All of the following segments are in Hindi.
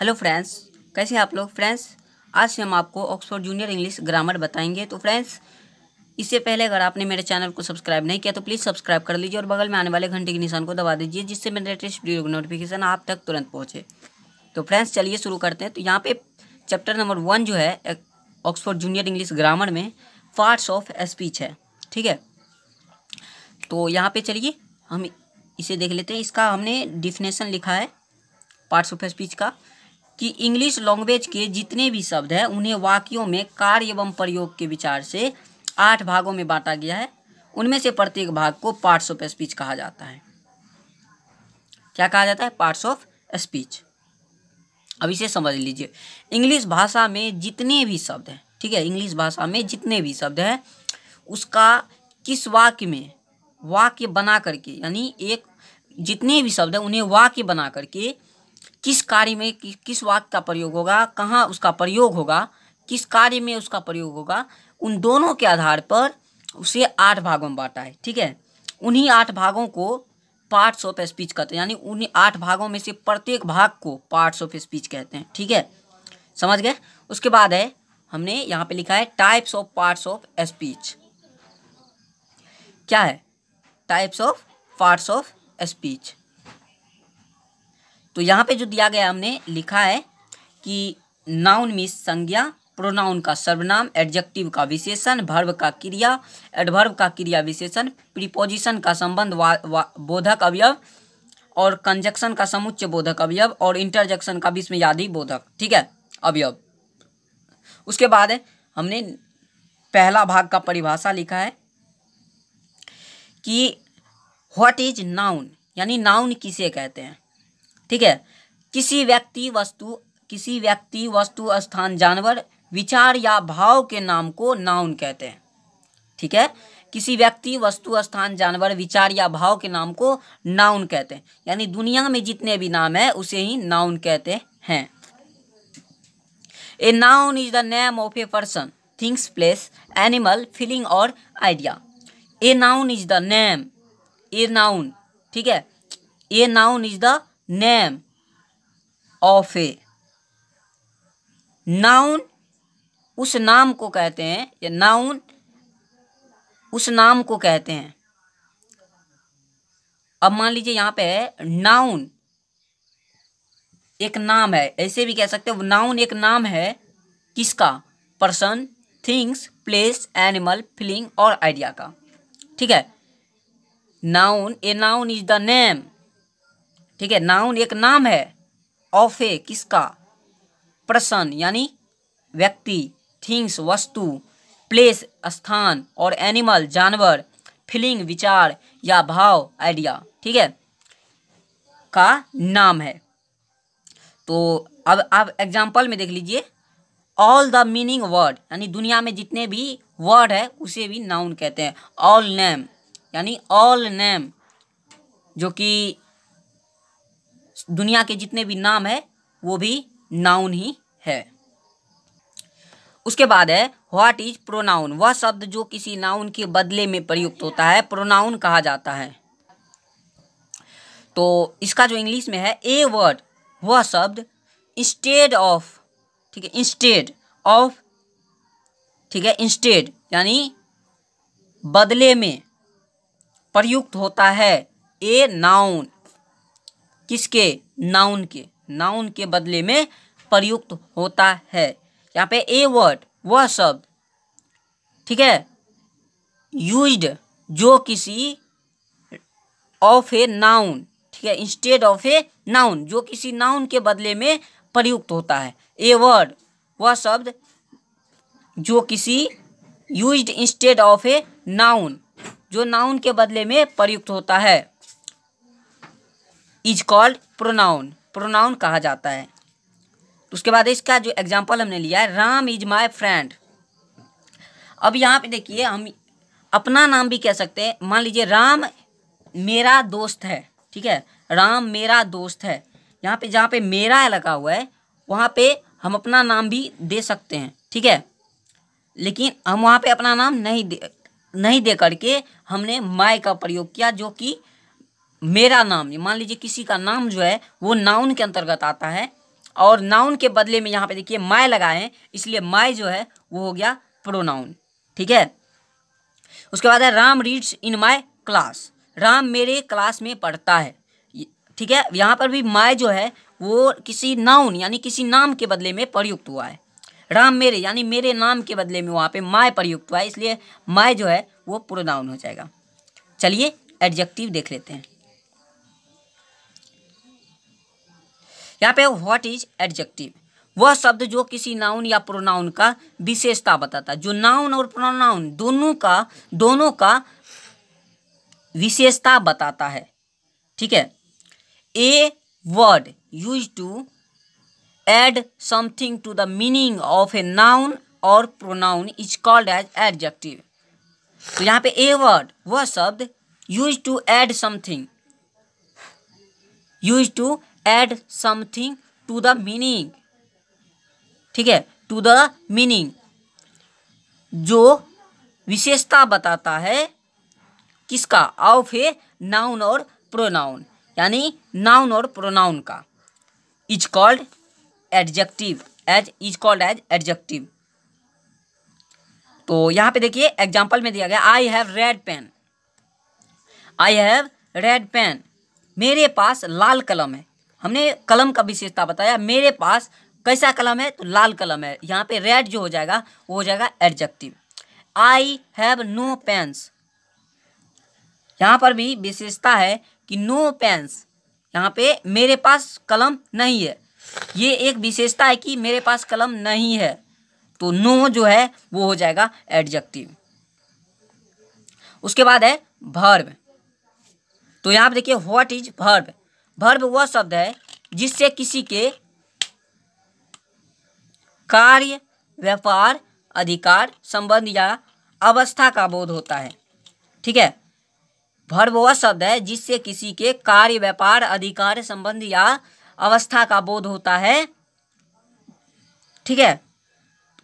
हेलो फ्रेंड्स कैसे हैं आप लोग फ्रेंड्स आज से हम आपको ऑक्सफोर्ड जूनियर इंग्लिश ग्रामर बताएंगे तो फ्रेंड्स इससे पहले अगर आपने मेरे चैनल को सब्सक्राइब नहीं किया तो प्लीज़ सब्सक्राइब कर लीजिए और बगल में आने वाले घंटे के निशान को दबा दीजिए जिससे मेरे लेटेस्ट वीडियो का नोटिफिकेशन आप तक तुरंत पहुँचे तो फ्रेंड्स चलिए शुरू करते हैं तो यहाँ पे चैप्टर नंबर वन जो है ऑक्सफोर्ड जूनियर इंग्लिश ग्रामर में पार्ट्स ऑफ स्पीच है ठीक है तो यहाँ पर चलिए हम इसे देख लेते हैं इसका हमने डिफिनेशन लिखा है पार्ट्स ऑफ स्पीच का कि इंग्लिश लैंग्वेज के जितने भी शब्द हैं उन्हें वाक्यों में कार्य एवं प्रयोग के विचार से आठ भागों में बांटा गया है उनमें से प्रत्येक भाग को पार्ट्स ऑफ स्पीच कहा जाता है क्या कहा जाता है पार्ट्स ऑफ स्पीच अब इसे समझ लीजिए इंग्लिश भाषा में जितने भी शब्द हैं ठीक है इंग्लिश भाषा में जितने भी शब्द हैं उसका किस वाक्य में वाक्य बना करके यानी एक जितने भी शब्द हैं उन्हें वाक्य बना करके किस कार्य में कि, किस वाक्य का प्रयोग होगा कहाँ उसका प्रयोग होगा किस कार्य में उसका प्रयोग होगा उन दोनों के आधार पर उसे आठ भागों में बांटा है ठीक है उन्हीं आठ भागों को पार्ट्स ऑफ स्पीच कहते हैं यानी उन्हीं आठ भागों में से प्रत्येक भाग को पार्ट्स ऑफ स्पीच कहते हैं ठीक है समझ गए उसके बाद है हमने यहाँ पे लिखा है types of parts of speech क्या है types of parts of speech तो यहाँ पे जो दिया गया हमने लिखा है कि नाउन मिस संज्ञा प्रोनाउन का सर्वनाम एडजेक्टिव का विशेषण भर्व का क्रिया एडभर्व का क्रिया विशेषण प्रिपोजिशन का संबंध वा, वा, बोधक अवयव और कंजक्शन का समुच्च बोधक अवयव और इंटरजेक्शन का यादि बोधक ठीक है अवयव उसके बाद हमने पहला भाग का परिभाषा लिखा है कि व्हाट इज नाउन यानी नाउन किसे कहते हैं ठीक है किसी व्यक्ति वस्तु किसी व्यक्ति वस्तु स्थान जानवर विचार या भाव के नाम को नाउन कहते हैं ठीक है किसी व्यक्ति वस्तु स्थान जानवर विचार या भाव के नाम को नाउन कहते हैं यानी दुनिया में जितने भी नाम है उसे ही नाउन कहते हैं a noun is the name of a person things place animal feeling और idea a noun is the name a noun ठीक है a noun is the name of a noun उस नाम को कहते हैं या नाउन उस नाम को कहते हैं अब मान लीजिए यहां पे है नाउन एक नाम है ऐसे भी कह सकते हो नाउन एक नाम है किसका person things place animal feeling और आइडिया का ठीक है noun a noun is the name ठीक है नाउन एक नाम है ऑफ ए किसका पर्सन यानी व्यक्ति थिंग्स वस्तु प्लेस स्थान और एनिमल जानवर फीलिंग विचार या भाव आइडिया ठीक है का नाम है तो अब आप एग्जाम्पल में देख लीजिए ऑल द मीनिंग वर्ड यानी दुनिया में जितने भी वर्ड है उसे भी नाउन कहते हैं ऑल नेम यानी ऑल नेम जो कि दुनिया के जितने भी नाम है वो भी नाउन ही है उसके बाद है व्हाट इज प्रोनाउन वह शब्द जो किसी नाउन के बदले में प्रयुक्त होता है प्रोनाउन कहा जाता है तो इसका जो इंग्लिश में है ए वर्ड वह शब्द इंस्टेड ऑफ ठीक है इंस्टेड ऑफ ठीक है इंस्टेड यानी बदले में प्रयुक्त होता है ए नाउन किसके नाउन के नाउन के बदले में प्रयुक्त होता है यहाँ पे ए वर्ड वह शब्द ठीक है यूज्ड जो किसी ऑफ ए नाउन ठीक है इंस्टेड ऑफ ए नाउन जो किसी नाउन के बदले में प्रयुक्त होता है ए वर्ड वह शब्द जो किसी use instead of a noun जो नाउन के बदले में प्रयुक्त होता है इज कॉल्ड प्रोनाउन प्रोनाउन कहा जाता है उसके बाद इसका जो एग्जाम्पल हमने लिया है राम इज माय फ्रेंड अब यहाँ पे देखिए हम अपना नाम भी कह सकते हैं मान लीजिए राम मेरा दोस्त है ठीक है राम मेरा दोस्त है यहाँ पे जहाँ पे मेरा लगा हुआ है वहाँ पे हम अपना नाम भी दे सकते हैं ठीक है लेकिन हम वहाँ पे अपना नाम नहीं दे नहीं दे करके हमने माई का प्रयोग किया जो कि मेरा नाम मान लीजिए किसी का नाम जो है वो नाउन के अंतर्गत आता है और नाउन के बदले में यहाँ पे देखिए माय लगाए इसलिए माय जो है वो हो गया प्रोनाउन ठीक है उसके बाद है Ram reads in my class Ram मेरे क्लास में पढ़ता है ठीक है यहाँ पर भी माय जो है वो किसी नाउन यानी किसी नाम के बदले में प्रयुक्त हुआ है राम मेरे यानी मेरे नाम के बदले में वहाँ पे माय प्रयुक्त हुआ है इसलिए माय जो है वो प्रोनाउन हो जाएगा चलिए एडजेक्टिव देख लेते हैं यहाँ पे व्हाट इज एडजेक्टिव वह शब्द जो किसी नाउन या प्रोनाउन का विशेषता बताता है जो नाउन और प्रोनाउन दोनों का दोनों का विशेषता बताता है ठीक है a word use to add something to the meaning of a noun और pronoun is called as adjective तो यहाँ पे ए वर्ड वह शब्द use to add something use to add something to the meaning ठीक है टू द मीनिंग जो विशेषता बताता है किसका ऑफ ए नाउन और प्रोनाउन यानी नाउन और प्रोनाउन का is called adjective as is called as adjective तो यहां पे देखिए एग्जाम्पल में दिया गया I have red pen I have red pen मेरे पास लाल कलम है हमने कलम का विशेषता बताया मेरे पास कैसा कलम है तो लाल कलम है यहाँ पे रेड जो हो जाएगा वो हो जाएगा adjective I have no pens यहाँ पर भी विशेषता है कि नो पेंस यहाँ पे मेरे पास कलम नहीं है ये एक विशेषता है कि मेरे पास कलम नहीं है तो नो जो है वो हो जाएगा एडजेक्टिव उसके बाद है भर्व तो यहाँ पर देखिए व्हाट इज भर्व वर्ब वह शब्द है जिससे किसी के कार्य व्यापार अधिकार संबंध या अवस्था का बोध होता है ठीक है भर्व वह शब्द है जिससे किसी के कार्य व्यापार अधिकार संबंध या अवस्था का बोध होता है ठीक है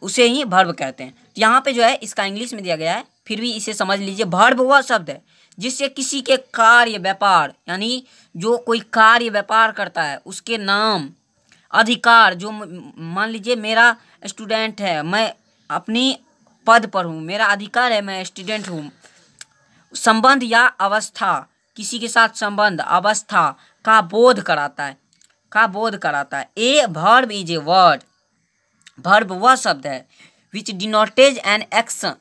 उसे ही भर्व कहते हैं यहां पे जो है इसका इंग्लिश में दिया गया है फिर भी इसे समझ लीजिए भर्व वह शब्द है जिससे किसी के कार्य व्यापार यानी जो कोई कार्य व्यापार करता है उसके नाम अधिकार जो मान लीजिए मेरा स्टूडेंट है मैं अपनी पद पर हूँ मेरा अधिकार है मैं स्टूडेंट हूँ संबंध या अवस्था किसी के साथ संबंध अवस्था का बोध कराता है का बोध कराता है a verb is a word verb वह शब्द है which denotes an action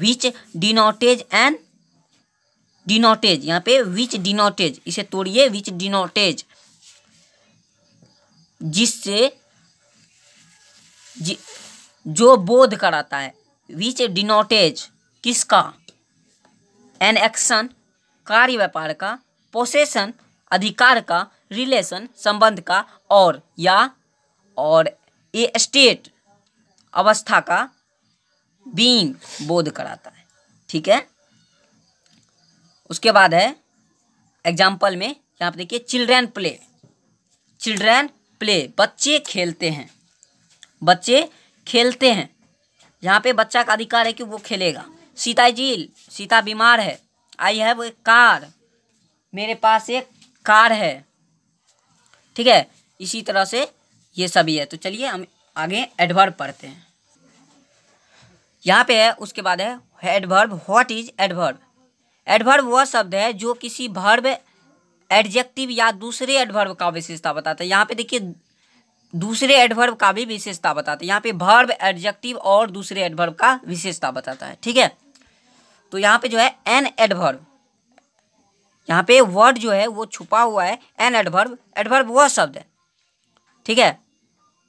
which denotes an denotes यहाँ पे विच डिनोटेज इसे तोड़िए विच डिनोटेज जिससे जि, जो बोध कराता है विच डिनोटेज किसका एन एक्शन कार्य व्यापार का पोसेशन अधिकार का रिलेशन संबंध का और या और ए स्टेट अवस्था का बीइंग बोध कराता है ठीक है उसके बाद है एग्जाम्पल में यहाँ पर देखिए चिल्ड्रेन प्ले चिल्ड्रेन प्ले बच्चे खेलते हैं बच्चे खेलते हैं यहाँ पे बच्चा का अधिकार है कि वो खेलेगा सीता झील सीता बीमार है आई है वो एक कार मेरे पास एक कार है ठीक है इसी तरह से ये सभी है तो चलिए हम आगे एडवर्ब पढ़ते हैं यहाँ पे है उसके बाद है adverb what is adverb adverb वह शब्द है जो किसी भर्ब एडजेक्टिव या दूसरे एडवर्ब का विशेषता बताता है यहाँ पे देखिए दूसरे एडवर्ब का भी विशेषता बताता है यहाँ पे भर्ब एडजेक्टिव और दूसरे एडवर्ब का विशेषता बताता है ठीक है तो यहाँ पे जो है एन एडवर्ब यहाँ पे वर्ड जो है वो छुपा हुआ है एन एडवर्ब एडवर्ब वह शब्द है ठीक है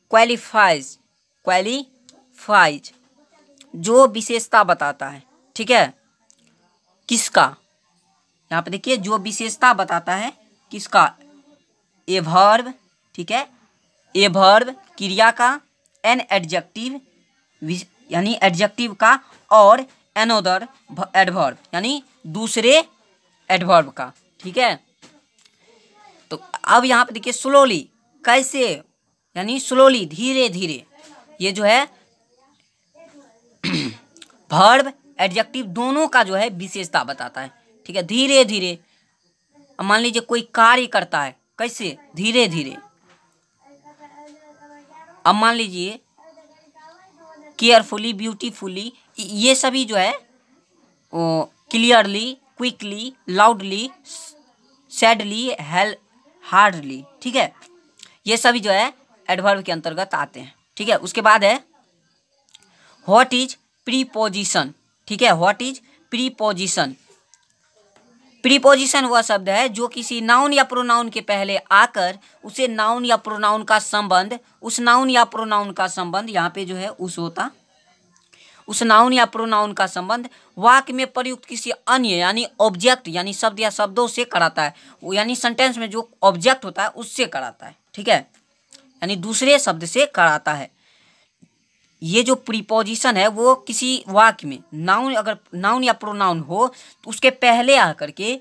क्वालिफाइज क्वालिफाइज जो विशेषता बताता है ठीक है किसका यहाँ पे देखिए जो विशेषता बताता है किसका एभर्व ठीक है एभर्व क्रिया का एन एडजेक्टिव यानी एडजेक्टिव का और एनोदर एडवर्ब यानी दूसरे एडवर्ब का ठीक है तो अब यहाँ पे देखिए स्लोली कैसे यानी स्लोली धीरे धीरे ये जो है भर्व एडजेक्टिव दोनों का जो है विशेषता बताता है ठीक है धीरे धीरे अब मान लीजिए कोई कार्य करता है कैसे धीरे धीरे अब मान लीजिए केयरफुली ब्यूटीफुली ये सभी जो है क्लियरली क्विकली लाउडली सैडली हेल हार्डली ठीक है ये सभी जो है एडवर्ब के अंतर्गत आते हैं ठीक है उसके बाद है व्हाट इज प्रीपोजिशन ठीक है व्हाट इज प्रीपोजिशन प्रीपोजिशन वह शब्द है जो किसी नाउन या प्रोनाउन के पहले आकर उसे नाउन या प्रोनाउन का संबंध उस नाउन या प्रोनाउन का संबंध यहाँ पे जो है उस होता उस नाउन या प्रोनाउन का संबंध वाक्य में प्रयुक्त किसी अन्य यानी ऑब्जेक्ट यानी शब्द या शब्दों से कराता है यानी सेंटेंस में जो ऑब्जेक्ट होता है उससे कराता है ठीक है यानी दूसरे शब्द से कराता है ये जो प्रीपोजिशन है वो किसी वाक्य में नाउन अगर नाउन या प्रोनाउन हो तो उसके पहले आकर के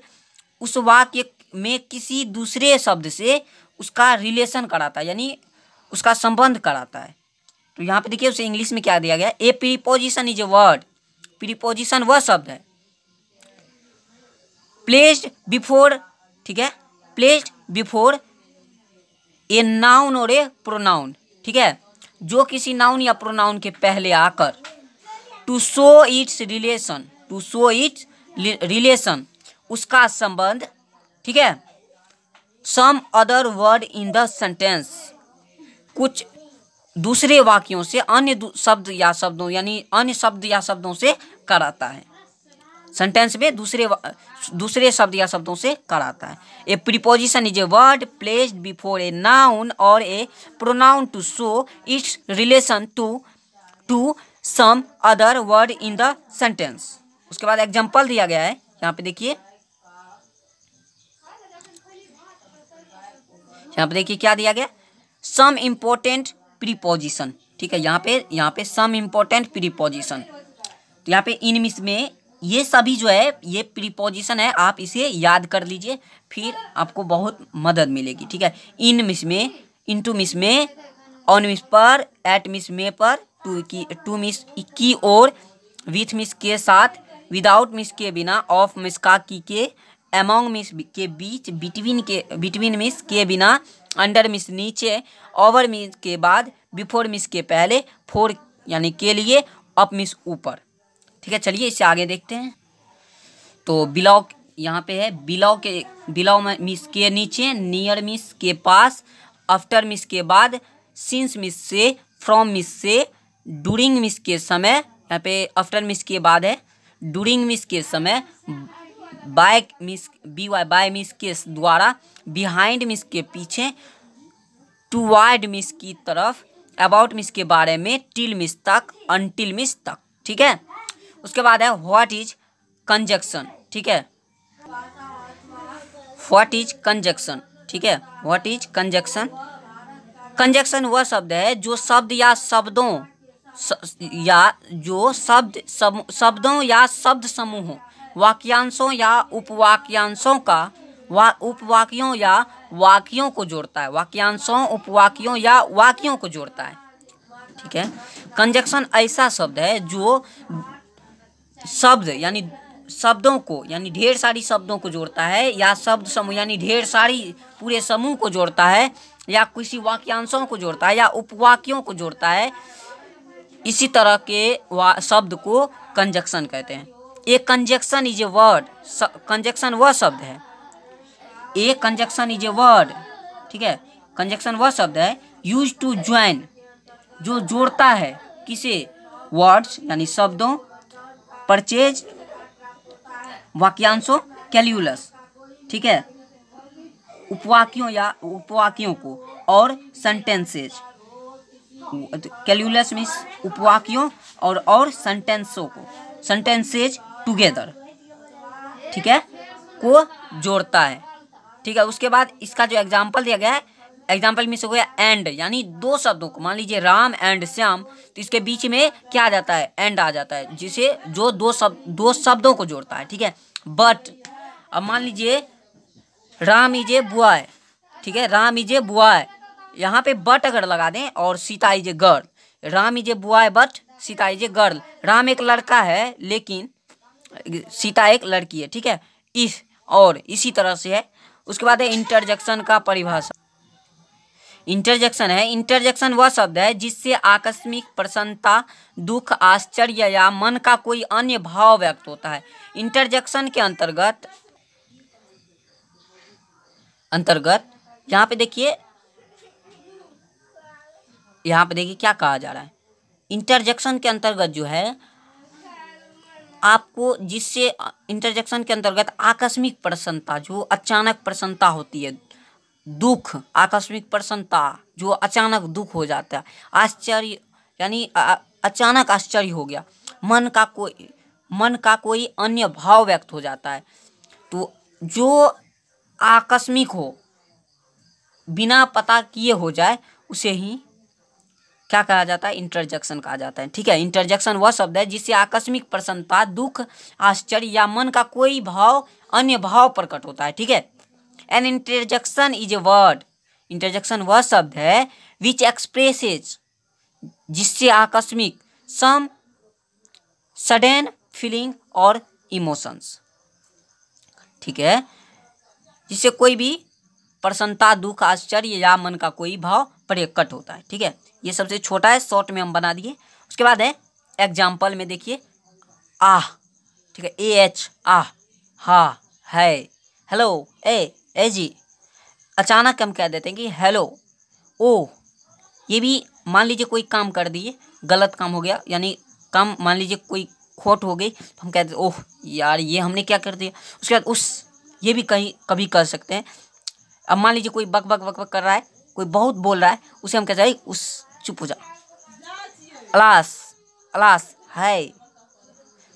उस वाक्य में किसी दूसरे शब्द से उसका रिलेशन कराता है यानी उसका संबंध कराता है तो यहाँ पे देखिए उसे इंग्लिश में क्या दिया गया a preposition is a word preposition वह शब्द है प्लेस्ड बिफोर ठीक है प्लेस्ड बिफोर ए नाउन और ए प्रोनाउन ठीक है जो किसी नाउन या प्रोनाउन के पहले आकर to show its relation to show its relation उसका संबंध ठीक है some other word in the sentence कुछ दूसरे वाक्यों से अन्य शब्द या शब्दों यानी अन्य शब्द या शब्दों से कराता है सेंटेंस में दूसरे दूसरे शब्द या शब्दों से कराता है a preposition is a word placed before a noun और a pronoun to show its relation to to some other word in the sentence उसके बाद एग्जांपल दिया गया है यहाँ पे देखिए यहाँ पे देखिए क्या दिया गया सम इम्पोर्टेंट प्रीपोजिशन ठीक है यहाँ पे यहाँ पे सम इम्पोर्टेंट प्रीपोजिशन तो यहाँ पे इनमिस में ये सभी जो है ये प्रीपोजिशन है आप इसे याद कर लीजिए फिर आपको बहुत मदद मिलेगी ठीक है इन मिस में टू मिस में ऑन मिस पर एट मिस में पर टू की टू मिस की और विथ मिस के साथ विदाउट मिस के बिना ऑफ मिस का की के एमोंग मिस के बीच बिटवीन के बिटवीन मिस के बिना अंडर मिस नीचे ओवर मिस के बाद बिफोर मिस के पहले फोर यानी के लिए अप मिस ऊपर ठीक है चलिए इससे आगे देखते हैं तो बिलाव यहाँ पे है बिलाव के बिलाव मिस के नीचे नियर मिस के पास आफ्टर मिस के बाद सिंस मिस से फ्रॉम मिस से डूरिंग मिस के समय यहाँ पे आफ्टर मिस के बाद है डूरिंग मिस के समय बाय मिस बी वाई बाय मिस के द्वारा बिहाइंड मिस के पीछे टू वाइड मिस की तरफ अबाउट मिस के बारे में टिल मिस तक अनटिल मिस तक ठीक है उसके बाद है व्हाट इज कंजक्शन ठीक है व्हाट इज कंजक्शन ठीक है व्हाट इज कंजक्शन कंजक्शन वह शब्द है जो शब्द या शब्दों या जो शब्द शब्दों या शब्द समूहों वाक्यांशों या उपवाक्यांशों का वा उपवाक्यों या वाक्यों को जोड़ता है वाक्यांशों उपवाक्यों या वाक्यों को जोड़ता है ठीक है कंजक्शन ऐसा शब्द है जो शब्द यानी शब्दों को यानी ढेर सारी शब्दों को जोड़ता है या शब्द समूह यानी ढेर सारी पूरे समूह को जोड़ता है या किसी वाक्यांशों को जोड़ता है या उपवाक्यों को जोड़ता है इसी तरह के शब्द को कंजक्शन कहते हैं a conjunction is a word conjunction वह शब्द है a conjunction is a word ठीक है कंजक्शन वह शब्द है यूज टू ज्वाइन जो जोड़ता है किसे वर्ड्स यानी शब्दों परचेज वाक्यांशों कैल्यूलस ठीक है उपवाक्यों या उपवाक्यों को और सेंटेंसेज कैल्यूलस मीन्स उपवाक्यों और और सेंटेंसों को सेंटेंसेज टुगेदर ठीक है को जोड़ता है ठीक है उसके बाद इसका जो एग्जाम्पल दिया गया है एग्जाम्पल मिस हो गया एंड यानी दो शब्दों को मान लीजिए राम एंड श्याम तो इसके बीच में क्या आ जाता है एंड आ जाता है जिसे जो दो शब्द दो शब्दों को जोड़ता है ठीक है बट अब मान लीजिए राम इज ए है ठीक है राम इज ए है यहाँ पे बट अगर लगा दें और Sita is a girl Ram is a है but Sita is a girl Ram एक लड़का है लेकिन सीता एक लड़की है ठीक है इस और इसी तरह से है उसके बाद है इंटरजेक्शन का परिभाषा इंटरजेक्शन है इंटरजेक्शन वह शब्द है जिससे आकस्मिक प्रसन्नता दुख आश्चर्य या मन का कोई अन्य भाव व्यक्त होता है इंटरजेक्शन के अंतर्गत अंतर्गत यहाँ पे देखिए यहाँ पे देखिए क्या कहा जा रहा है इंटरजेक्शन के अंतर्गत जो है आपको जिससे इंटरजेक्शन के अंतर्गत आकस्मिक प्रसन्नता जो अचानक प्रसन्नता होती है दुख आकस्मिक प्रसन्नता जो अचानक दुख हो जाता है आश्चर्य यानी अचानक आश्चर्य हो गया मन का कोई मन का कोई अन्य भाव व्यक्त हो जाता है तो जो आकस्मिक हो बिना पता किए हो जाए उसे ही क्या कहा जाता है इंटरजेक्शन कहा जाता है ठीक है इंटरजेक्शन वह शब्द है जिससे आकस्मिक प्रसन्नता दुख आश्चर्य या मन का कोई भाव अन्य भाव प्रकट होता है ठीक है an interjection is a word interjection वह शब्द है विच एक्सप्रेसेज जिससे आकस्मिक सम सडन फीलिंग और इमोशंस ठीक है जिससे कोई भी प्रसन्नता दुख आश्चर्य या मन का कोई भाव प्रकट होता है ठीक है ये सबसे छोटा है शॉर्ट में हम बना दिए उसके बाद है एग्जाम्पल में देखिए आह ठीक है ए एच आह हा है हेलो ए ए जी अचानक हम कह देते हैं कि हेलो ओ ये भी मान लीजिए कोई काम कर दिए गलत काम हो गया यानी काम मान लीजिए कोई खोट हो गई तो हम कहते ओह यार ये हमने क्या कर दिया उसके बाद उस ये भी कहीं कभी कर सकते हैं अब मान लीजिए कोई बक बक बक बक कर रहा है कोई बहुत बोल रहा है उसे हम कहते हैं उस चुप हो जा अलास अलास है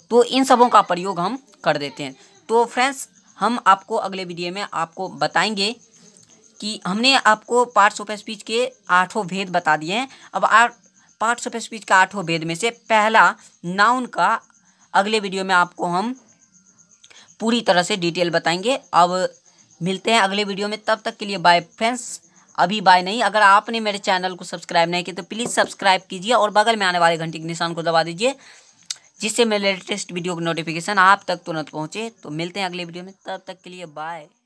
तो इन सबों का प्रयोग हम कर देते हैं तो फ्रेंड्स हम आपको अगले वीडियो में आपको बताएंगे कि हमने आपको पार्ट्स ऑफ स्पीच के आठों भेद बता दिए हैं अब आठ पार्ट्स ऑफ स्पीच का आठों भेद में से पहला नाउन का अगले वीडियो में आपको हम पूरी तरह से डिटेल बताएंगे अब मिलते हैं अगले वीडियो में तब तक के लिए बाय फ्रेंड्स अभी बाय नहीं अगर आपने मेरे चैनल को सब्सक्राइब नहीं किया तो प्लीज़ सब्सक्राइब कीजिए और बगल में आने वाले घंटे के निशान को दबा दीजिए जिससे मेरे लेटेस्ट वीडियो की नोटिफिकेशन आप तक तुरंत पहुँचे तो मिलते हैं अगले वीडियो में तब तक के लिए बाय